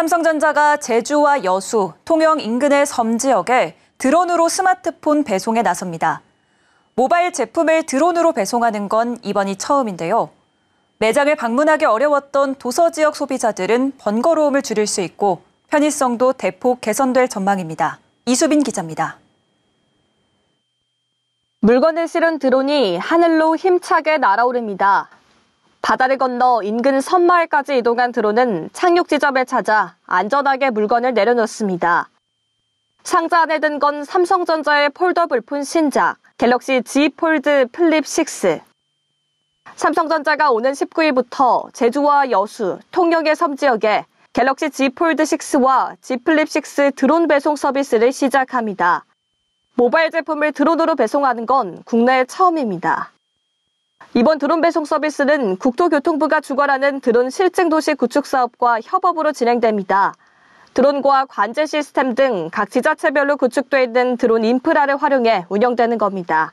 삼성전자가 제주와 여수, 통영 인근의 섬 지역에 드론으로 스마트폰 배송에 나섭니다. 모바일 제품을 드론으로 배송하는 건 이번이 처음인데요. 매장을 방문하기 어려웠던 도서 지역 소비자들은 번거로움을 줄일 수 있고 편의성도 대폭 개선될 전망입니다. 이수빈 기자입니다. 물건을 실은 드론이 하늘로 힘차게 날아오릅니다. 바다를 건너 인근 섬마을까지 이동한 드론은 착륙 지점에 찾아 안전하게 물건을 내려놓습니다. 상자 안에 든 건 삼성전자의 폴더 불폰 신작 갤럭시 G 폴드 플립 6. 삼성전자가 오는 19일부터 제주와 여수, 통영의 섬 지역에 갤럭시 G 폴드 6와 G 플립 6 드론 배송 서비스를 시작합니다. 모바일 제품을 드론으로 배송하는 건 국내 처음입니다. 이번 드론 배송 서비스는 국토교통부가 주관하는 드론 실증도시 구축 사업과 협업으로 진행됩니다. 드론과 관제 시스템 등 각 지자체별로 구축되어 있는 드론 인프라를 활용해 운영되는 겁니다.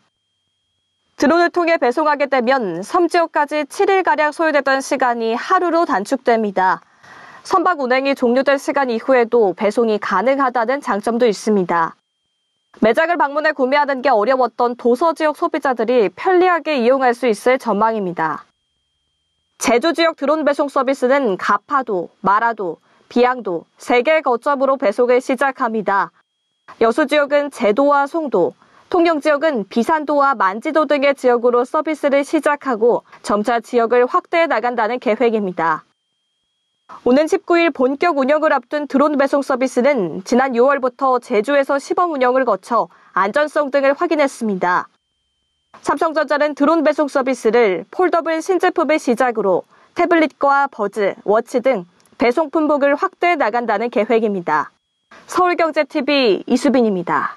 드론을 통해 배송하게 되면 섬 지역까지 7일가량 소요되던 시간이 하루로 단축됩니다. 선박 운행이 종료될 시간 이후에도 배송이 가능하다는 장점도 있습니다. 매장을 방문해 구매하는 게 어려웠던 도서 지역 소비자들이 편리하게 이용할 수 있을 전망입니다. 제주 지역 드론 배송 서비스는 가파도, 마라도, 비양도 세개 거점으로 배송을 시작합니다. 여수 지역은 제도와 송도, 통영 지역은 비산도와 만지도 등의 지역으로 서비스를 시작하고 점차 지역을 확대해 나간다는 계획입니다. 오는 19일 본격 운영을 앞둔 드론 배송 서비스는 지난 6월부터 제주에서 시범 운영을 거쳐 안전성 등을 확인했습니다. 삼성전자는 드론 배송 서비스를 폴더블 신제품의 시작으로 태블릿과 버즈, 워치 등 배송 품목을 확대해 나간다는 계획입니다. 서울경제TV 이수빈입니다.